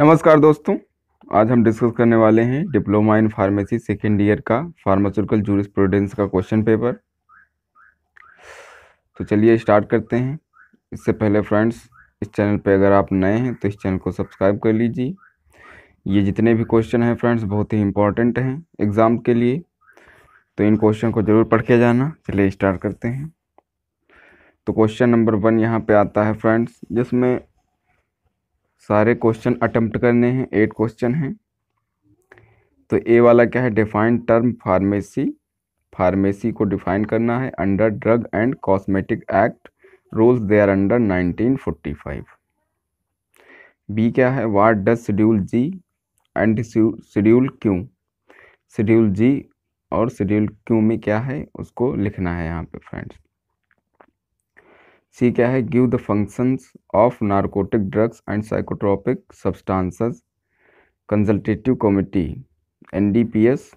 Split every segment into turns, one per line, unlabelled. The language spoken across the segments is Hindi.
नमस्कार दोस्तों आज हम डिस्कस करने वाले हैं diploma in pharmacy second year का फार्मास्यूटिकल प्रोडेंस का क्वेश्चन पेपर तो चलिए स्टार्ट करते हैं इससे पहले फ्रेंड्स इस चैनल पर अगर आप नए हैं तो इस चैनल को सब्सक्राइब कर लीजिए ये जितने भी क्वेश्चन हैं फ्रेंड्स बहुत ही इंपॉर्टेंट हैं एग्ज़ाम के लिए तो इन क्वेश्चन को ज़रूर पढ़ के जाना चलिए स्टार्ट करते हैं तो क्वेश्चन नंबर वन यहाँ पे आता है फ्रेंड्स जिसमें सारे क्वेश्चन अटम्प्ट करने हैं एट क्वेश्चन हैं तो ए वाला क्या है डिफाइंड टर्म फार्मेसी फार्मेसी को डिफाइन करना है under drug and cosmetic act rules they are under 1945 B क्या है what does schedule G and schedule Q schedule G और शेड्यूल क्यू में क्या है उसको लिखना है यहाँ पे फ्रेंड्स सी क्या है give the functions of narcotic drugs and psychotropic substances consultative committee NDPS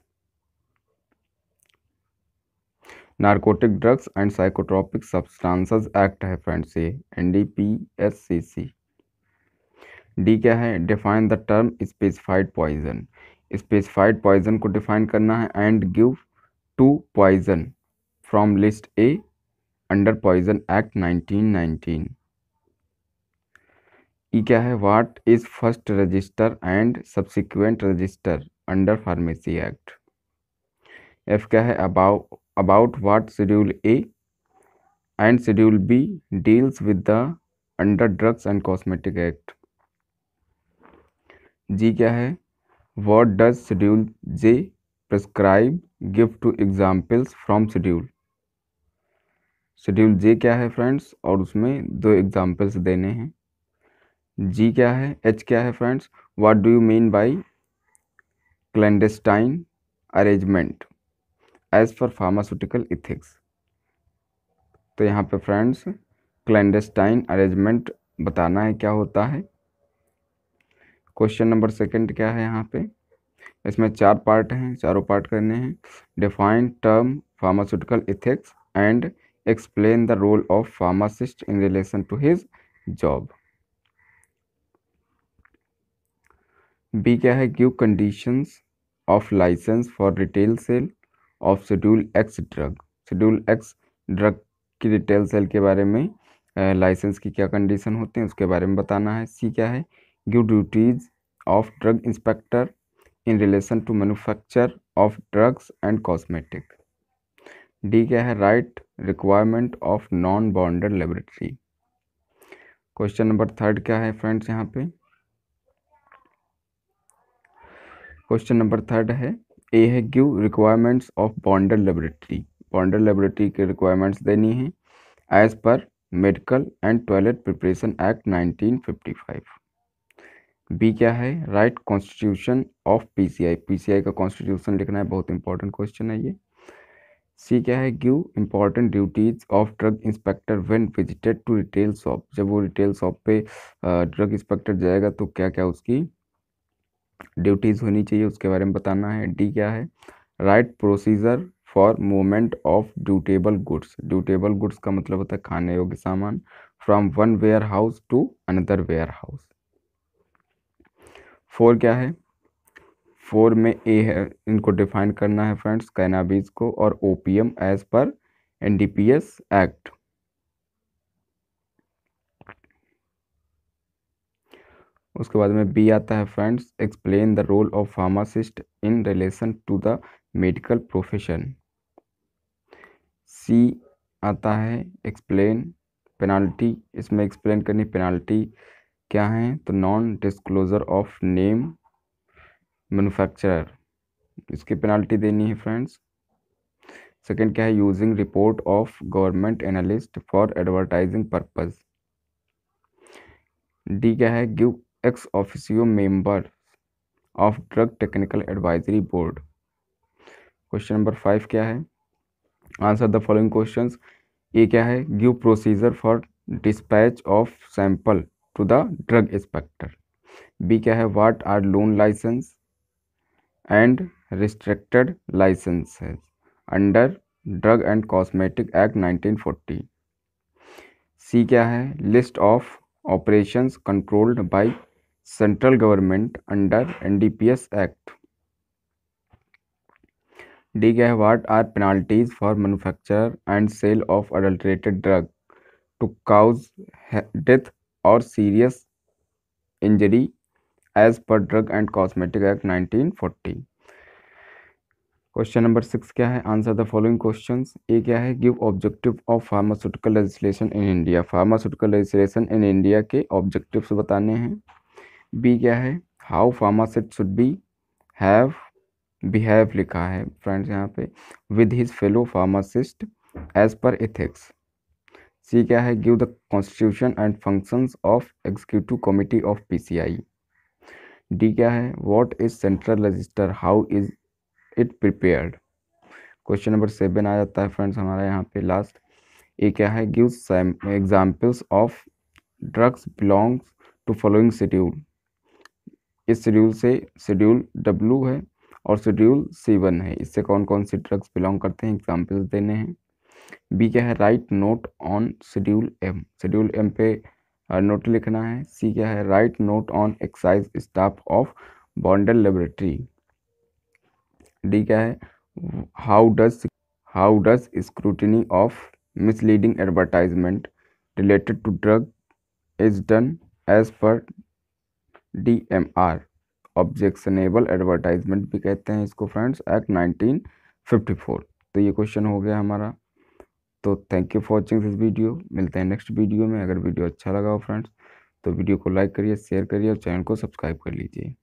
narcotic drugs and psychotropic substances act है फ्रेंड्स ये N D P S C C D क्या है define the term specified poison specified poison को डिफाइन करना है and give two poison from list A under poison act 1919 E क्या है what is first register and subsequent register under pharmacy act F क्या है about about what schedule A and schedule B deals with the under drugs and cosmetic act G क्या है what does schedule J prescribe give two examples from schedule schedule J क्या है फ्रेंड्स और उसमें दो एग्जाम्पल्स देने हैं जी क्या है एच क्या है friends what do you mean by clandestine arrangement as per pharmaceutical ethics तो यहाँ पे फ्रेंड्स क्लैंडेस्टाइन अरेंजमेंट बताना है क्या होता है क्वेश्चन नंबर सेकंड क्या है यहाँ पे इसमें चार पार्ट हैं चारों पार्ट करने हैं define term pharmaceutical ethics and explain the role of pharmacist in relation to his job b क्या है give conditions of license for retail sale of schedule x drug schedule x drug की रिटेल सेल के बारे में लाइसेंस uh, की क्या कंडीशन होते हैं उसके बारे में बताना है सी क्या है give duties of drug inspector in relation to manufacture of drugs and cosmetic D क्या है write requirement of non bounded laboratory question number third क्या है फ्रेंड्स यहाँ पे क्वेश्चन नंबर थर्ड है ए है give requirements of bounded laboratory bounded laboratory के रिक्वायरमेंट्स देनी है as per medical and toilet preparation act 1955 B क्या है write constitution of PCI PCI का कॉन्स्टिट्यूशन लिखना है बहुत इंपॉर्टेंट क्वेश्चन है ये सी क्या है Q important duties of drug inspector when visited to retail shop जब वो रिटेल शॉप पे ड्रग इंस्पेक्टर जाएगा तो क्या क्या उसकी ड्यूटीज़ होनी चाहिए उसके बारे में बताना है डी क्या है write procedure for movement of dutiable goods dutiable goods का मतलब होता है खाने योग्य सामान from one warehouse to another warehouse four क्या है फोर में ए है इनको डिफाइन करना है फ्रेंड्स कैनाबीज को और opium as per NDPS act उसके बाद में बी आता है friends explain the role of pharmacist in relation to the medical profession C आता है एक्सप्लेन पेनाल्टी इसमें एक्सप्लेन करनी पेनाल्टी क्या है तो non disclosure of name manufacturer इसकी पेनाल्टी देनी है फ्रेंड्स सेकेंड क्या है using report of government analyst for advertising purpose D क्या है give ex officio member of drug technical advisory board question number five क्या है answer the following question A क्या है give procedure for dispatch of sample to the drug inspector B क्या है what are loan licence and restricted licences under drug and cosmetic act 1940 C क्या है list of operations controlled by central government under NDPS act D क्या है what are penalties for manufacture and sale of adulterated drug to cause death और serious injury as per drug and cosmetic act 1940 question number six क्या है answer the following question A क्या है give objective of pharmaceutical legislation in India pharmaceutical legislation in India के ऑब्जेक्टिव बताने हैं बी क्या है how pharmacist should be have behave लिखा है फ्रेंड्स यहाँ पे with his fellow pharmacist as per ethics C क्या है give the constitution and functions of executive committee of PCI D क्या है what is central register how is it prepared question number seven आ जाता है फ्रेंड्स हमारा यहाँ पे लास्ट ये क्या है give examples of drugs belongs to following schedule इस शेड्यूल से शेड्यूल डब्ल्यू है और शेड्यूल सी वन है इससे कौन कौन से ड्रग्स बिलोंग करते हैं एग्जाम्पल्स देने हैं बी क्या है write note on schedule M schedule M पे नोट लिखना है सी क्या है write note on excise staff of bonded laboratory D क्या है how does how does scrutiny of misleading advertisement related to drug is done as per D M R objectionable advertisement भी कहते हैं इसको फ्रेंड्स एक्ट 1954 तो ये क्वेश्चन हो गया हमारा तो thank you for watching this video मिलते हैं नेक्स्ट वीडियो में अगर वीडियो अच्छा लगा हो फ्रेंड्स तो वीडियो को लाइक करिए शेयर करिए और चैनल को सब्सक्राइब कर लीजिए